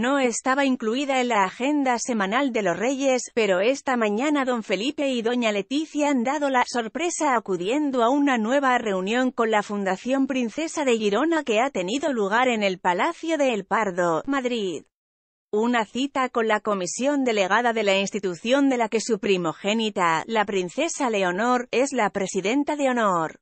no estaba incluida en la agenda semanal de los Reyes, pero esta mañana don Felipe y doña Leticia han dado la sorpresa acudiendo a una nueva reunión con la Fundación Princesa de Girona que ha tenido lugar en el Palacio de El Pardo, Madrid una cita con la comisión delegada de la institución de la que su primogénita, la princesa Leonor, es la presidenta de honor.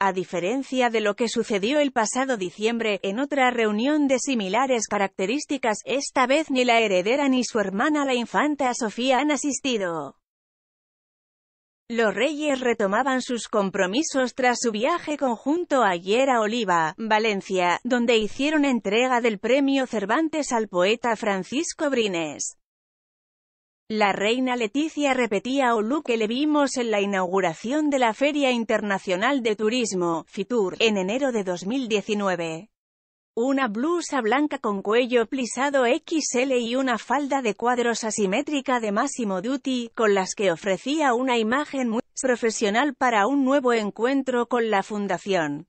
A diferencia de lo que sucedió el pasado diciembre, en otra reunión de similares características, esta vez ni la heredera ni su hermana la infanta Sofía han asistido. Los reyes retomaban sus compromisos tras su viaje conjunto ayer a Oliva, Valencia, donde hicieron entrega del premio Cervantes al poeta Francisco Brines. La reina Leticia repetía look que le vimos en la inauguración de la Feria Internacional de Turismo, FITUR, en enero de 2019. Una blusa blanca con cuello plisado XL y una falda de cuadros asimétrica de Massimo Dutti, con las que ofrecía una imagen muy profesional para un nuevo encuentro con la fundación.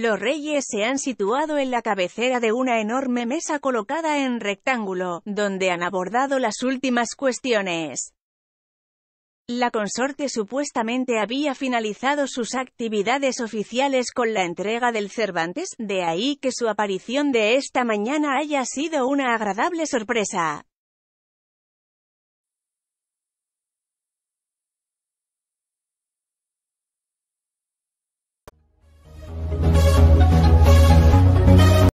Los reyes se han situado en la cabecera de una enorme mesa colocada en rectángulo, donde han abordado las últimas cuestiones. La consorte supuestamente había finalizado sus actividades oficiales con la entrega del Cervantes, de ahí que su aparición de esta mañana haya sido una agradable sorpresa.